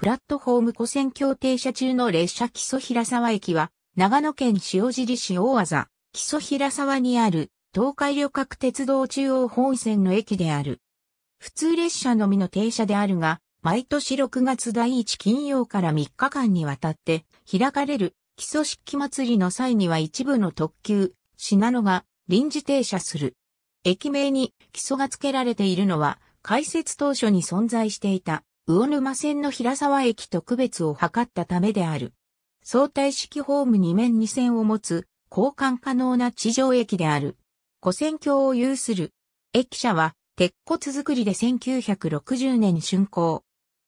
プラットホーム跨線橋停車中の列車木曽平沢駅は、長野県塩尻市大技、木曽平沢にある、東海旅客鉄道中央本線の駅である。普通列車のみの停車であるが、毎年6月第1金曜から3日間にわたって開かれる基礎式祭りの際には一部の特急、品野が臨時停車する。駅名に基礎が付けられているのは開設当初に存在していた魚沼線の平沢駅と区別を図ったためである。相対式ホーム2面2線を持つ、交換可能な地上駅である。古線橋を有する。駅舎は、鉄骨造りで1960年竣工。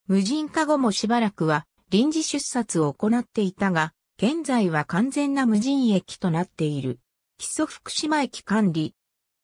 無人化後もしばらくは、臨時出札を行っていたが、現在は完全な無人駅となっている。基礎福島駅管理。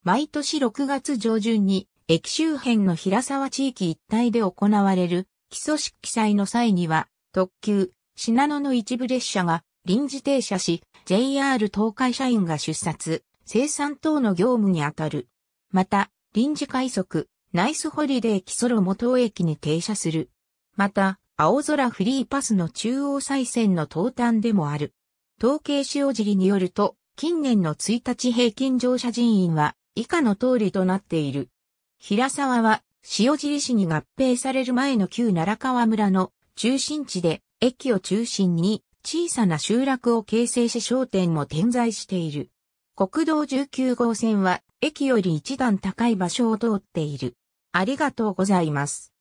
毎年6月上旬に駅周辺の平沢地域一帯で行われる基礎式祭の際には、特急、信濃の一部列車が臨時停車し、JR 東海社員が出札、生産等の業務に当たる。また、臨時快速、ナイスホリデー基礎路元駅に停車する。また、青空フリーパスの中央再線の東端でもある。統計塩尻によると、近年の1日平均乗車人員は以下の通りとなっている。平沢は塩尻市に合併される前の旧奈良川村の中心地で駅を中心に小さな集落を形成し商店も点在している。国道19号線は駅より一段高い場所を通っている。ありがとうございます。